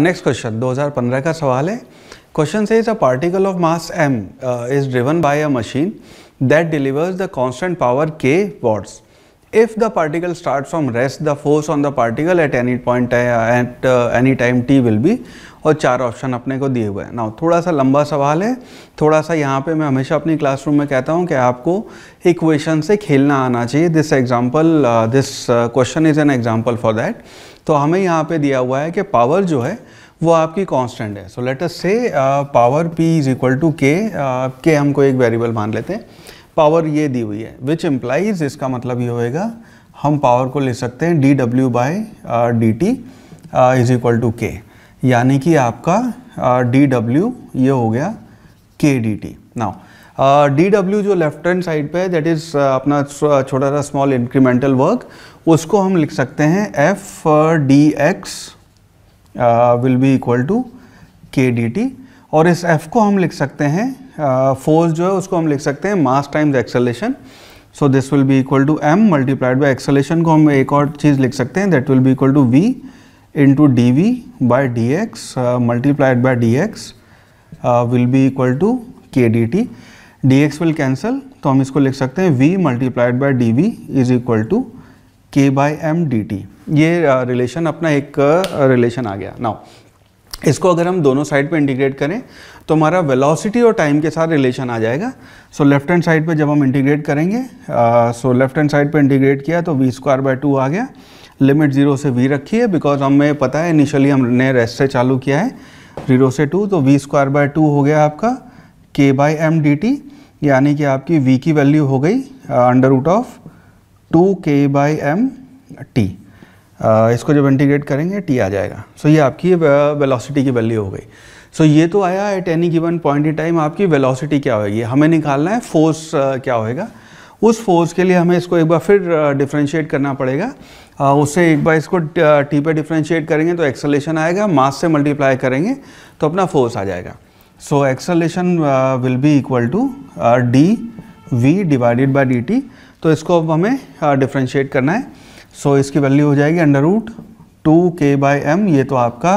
Next question 2015 का सवाल है question says is a particle of mass m is driven by a machine that delivers the constant power k watts if the particle starts from rest the force on the particle at any point at uh, any time t will be और चार option अपने को दिए हुए हैं ना थोड़ा सा लंबा सवाल है थोड़ा सा यहाँ पे मैं हमेशा अपनी क्लासरूम में कहता हूँ कि आपको इक्वेशन से खेलना आना चाहिए this example this question is an example for that तो हमें यहाँ पे दिया हुआ है कि पावर जो है वो आपकी कांस्टेंट है सो let us say power p is equal to k के हमको एक वेरिएबल मान लेते हैं पावर ये दी हुई है विच एम्प्लाइज इसका मतलब ये होएगा हम पावर को ले सकते हैं डी डब्ल्यू by d t is equal to k यानी कि आपका डी uh, डब्ल्यू ये हो गया k d t now d डब्ल्यू जो लेफ्ट हैंड साइड पे है दैट इज़ अपना छोटा सा स्मॉल इंक्रीमेंटल वर्क उसको हम लिख सकते हैं f d x will be equal to k d t और इस एफ को हम लिख सकते हैं फोर्स जो है उसको हम लिख सकते हैं mass times acceleration so this will be equal to m multiplied by acceleration को हम एक और चीज़ लिख सकते हैं that will be equal to v into d v by d x multiplied by d x will be equal to k d t d x will cancel तो हम इसको लिख सकते हैं v multiplied by d v is equal to k by m D T ये relation uh, अपना एक relation uh, आ गया नाउ इसको अगर हम दोनों साइड पे इंटीग्रेट करें तो हमारा वेलोसिटी और टाइम के साथ रिलेशन आ जाएगा सो लेफ्ट हैंड साइड पे जब हम इंटीग्रेट करेंगे सो लेफ्ट हैंड साइड पे इंटीग्रेट किया तो वी स्क्वायर बाय टू आ गया लिमिट ज़ीरो से वी रखी है बिकॉज हमें पता है इनिशियली हमने रेस्ट से चालू किया है ज़ीरो से टू तो वी स्क्वायर बाय टू हो गया आपका के बाई एम डी टी यानी कि आपकी वी की वैल्यू हो गई under root of two k by m t इसको जब इंटीग्रेट करेंगे टी आ जाएगा सो so ये आपकी वेलोसिटी की वैल्यू हो गई सो so ये तो आया at any given point in time आपकी वेलोसिटी क्या होगी हमें निकालना है फोर्स क्या होएगा उस फोर्स के लिए हमें इसको एक बार फिर डिफ्रेंशिएट करना पड़ेगा उससे एक बार इसको टी पे डिफ्रेंशिएट करेंगे तो एक्सलेशन आएगा मास से मल्टीप्लाई करेंगे तो अपना फोर्स आ जाएगा so acceleration will be equal to d v divided by d t तो इसको अब हमें डिफ्रेंशिएट करना है सो so, इसकी वैल्यू हो जाएगी under root two k by m ये तो आपका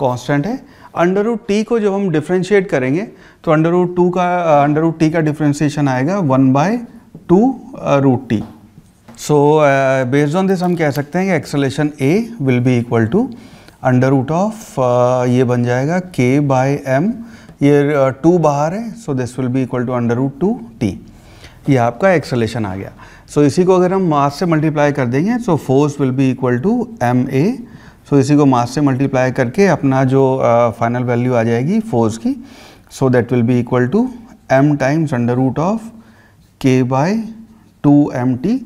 कांस्टेंट है अंडर रूट टी को जब हम डिफ्रेंशिएट करेंगे तो अंडर रूट टू का अंडर रूट टी का डिफ्रेंशिएशन आएगा one by two root t so based on this हम कह सकते हैं कि acceleration a will be equal to under root of ये बन जाएगा के बाय एम ये टू uh, बाहर है so this will be equal to under root two t ये आपका एक्सलेशन आ गया सो so, इसी को अगर हम मास से मल्टीप्लाई कर देंगे so force will be equal to m a so इसी को मास से मल्टीप्लाई करके अपना जो फाइनल uh, वैल्यू आ जाएगी फोर्स की so that will be equal to m times under root of k by two m t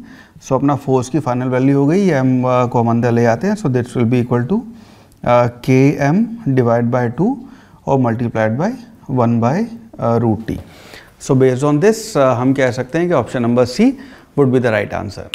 so अपना force की फाइनल वैल्यू हो गई एम uh, को हम अंदर ले आते हैं so this will be equal to k m divide by two और multiplied by one by root t so based on this हम कह सकते हैं कि option number c would be the right answer.